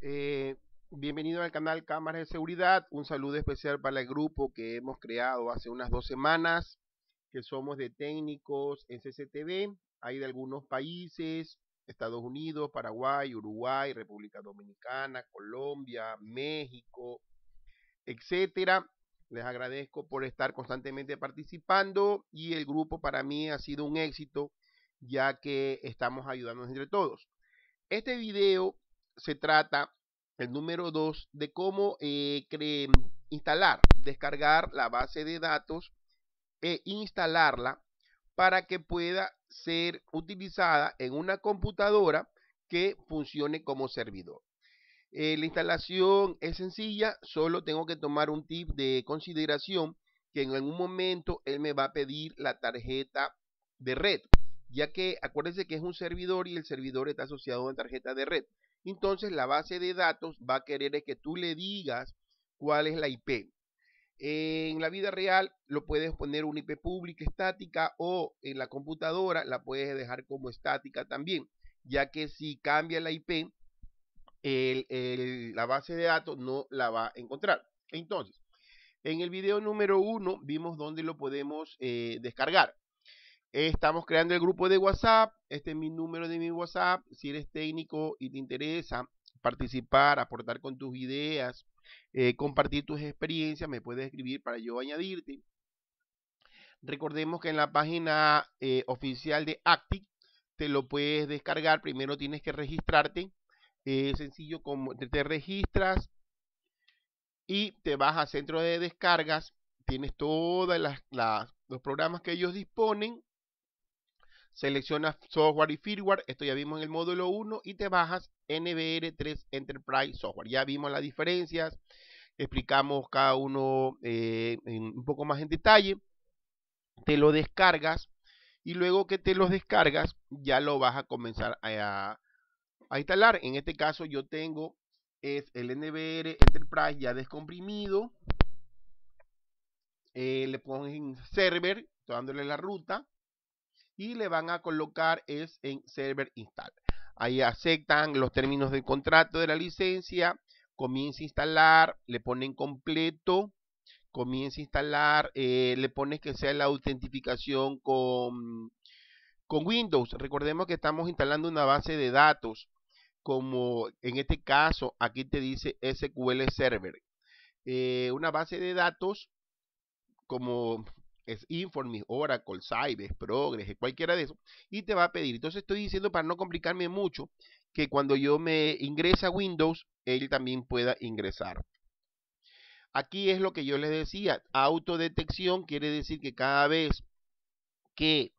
Eh, bienvenido al canal Cámaras de Seguridad. Un saludo especial para el grupo que hemos creado hace unas dos semanas, que somos de técnicos en CCTV. Hay de algunos países, Estados Unidos, Paraguay, Uruguay, República Dominicana, Colombia, México, etcétera. Les agradezco por estar constantemente participando y el grupo para mí ha sido un éxito ya que estamos ayudando entre todos. Este video se trata, el número 2, de cómo eh, instalar, descargar la base de datos e instalarla para que pueda ser utilizada en una computadora que funcione como servidor. Eh, la instalación es sencilla, solo tengo que tomar un tip de consideración que en algún momento él me va a pedir la tarjeta de red, ya que acuérdense que es un servidor y el servidor está asociado a una tarjeta de red entonces la base de datos va a querer que tú le digas cuál es la IP. En la vida real lo puedes poner una IP pública estática o en la computadora la puedes dejar como estática también, ya que si cambia la IP, la base de datos no la va a encontrar. Entonces, en el video número uno vimos dónde lo podemos eh, descargar. Estamos creando el grupo de WhatsApp. Este es mi número de mi WhatsApp. Si eres técnico y te interesa participar, aportar con tus ideas, eh, compartir tus experiencias, me puedes escribir para yo añadirte. Recordemos que en la página eh, oficial de Actic te lo puedes descargar. Primero tienes que registrarte. Es sencillo como te registras y te vas a centro de descargas. Tienes todos los programas que ellos disponen selecciona software y firmware, esto ya vimos en el módulo 1, y te bajas NBR3 Enterprise Software. Ya vimos las diferencias, explicamos cada uno eh, un poco más en detalle, te lo descargas y luego que te lo descargas ya lo vas a comenzar a, instalar. En este caso yo tengo es el NBR Enterprise ya descomprimido. Eh, le pongo en server, dándole la ruta y le van a colocar es en server install. Ahí aceptan los términos del contrato de la licencia, comienza a instalar, le ponen completo, comienza a instalar, eh, le pones que sea la autentificación con, con Windows. Recordemos que estamos instalando una base de datos, como en este caso aquí te dice SQL Server. Eh, una base de datos como es Informis, Oracle, Sybase, Progress, cualquiera de eso, y te va a pedir. Entonces estoy diciendo para no complicarme mucho que cuando yo me ingrese a Windows, él también pueda ingresar. Aquí es lo que yo les decía, autodetección quiere decir que cada vez que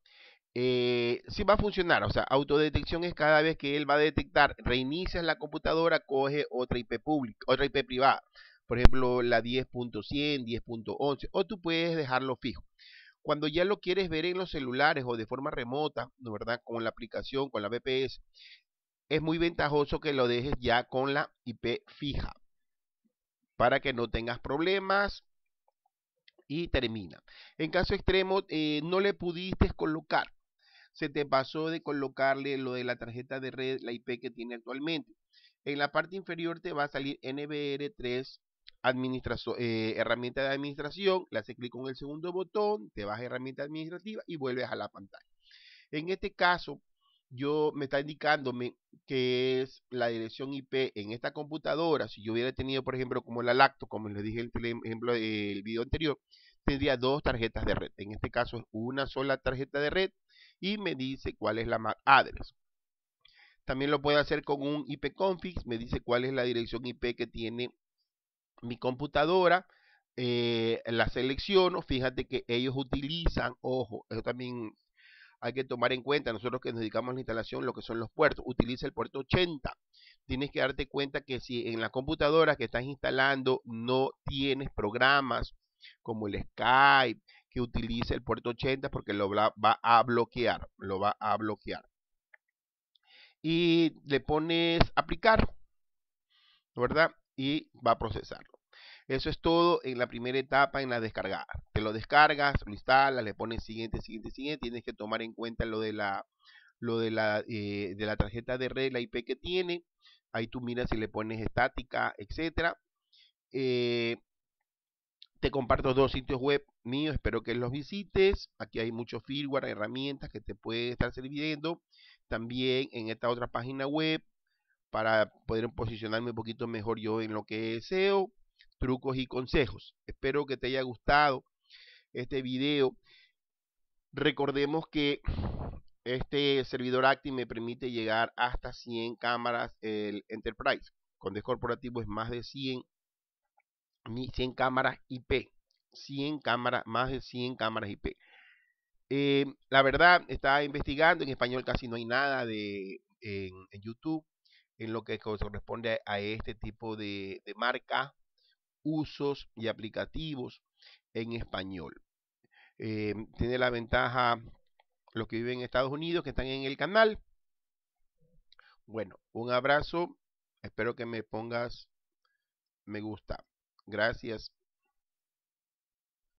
eh, sí va a funcionar, o sea, autodetección es cada vez que él va a detectar, reinicias la computadora, coge otra IP pública, otra IP privada por ejemplo, la 10.100, 10.11, o tú puedes dejarlo fijo. Cuando ya lo quieres ver en los celulares o de forma remota, ¿no verdad? Con la aplicación, con la BPS, es muy ventajoso que lo dejes ya con la IP fija para que no tengas problemas y termina. En caso extremo, eh, no le pudiste colocar. Se te pasó de colocarle lo de la tarjeta de red, la IP que tiene actualmente. En la parte inferior te va a salir NBR3 administración, eh, herramienta de administración, le haces clic con el segundo botón, te vas a herramienta administrativa y vuelves a la pantalla. En este caso, yo me está indicándome que es la dirección IP en esta computadora. Si yo hubiera tenido, por ejemplo, como la lacto, como les dije en el ejemplo del video anterior, tendría dos tarjetas de red. En este caso es una sola tarjeta de red y me dice cuál es la MAC address. También lo puedo hacer con un IP config, me dice cuál es la dirección IP que tiene mi computadora, eh, la selecciono, fíjate que ellos utilizan, ojo, eso también hay que tomar en cuenta, nosotros que nos dedicamos a la instalación, lo que son los puertos, utiliza el puerto 80. Tienes que darte cuenta que si en la computadora que estás instalando no tienes programas como el Skype, que utilice el puerto 80 porque lo va, va a bloquear, lo va a bloquear. Y le pones aplicar, ¿verdad? y va a procesarlo. Eso es todo en la primera etapa, en la descargar Te lo descargas, lo instalas, le pones siguiente, siguiente, siguiente. Tienes que tomar en cuenta lo de la, lo de la, eh, tarjeta de red, la IP que tiene. Ahí tú miras si le pones estática, etcétera eh, te comparto dos sitios web míos, espero que los visites. Aquí hay mucho firmware, herramientas que te pueden estar sirviendo. También en esta otra página web para poder posicionarme un poquito mejor yo en lo que deseo trucos y consejos. Espero que te haya gustado este video. Recordemos que este servidor Active me permite llegar hasta 100 cámaras el Enterprise. Con descorporativo es más de 100, 100 cámaras IP. 100 cámaras, más de 100 cámaras IP. Eh, la verdad, estaba investigando, en español casi no hay nada de, en YouTube en lo que corresponde a este tipo de, marca, usos y aplicativos en español. Eh, tiene la ventaja los que viven en Estados Unidos, que están en el canal. Bueno, un abrazo. Espero que me pongas me gusta. Gracias.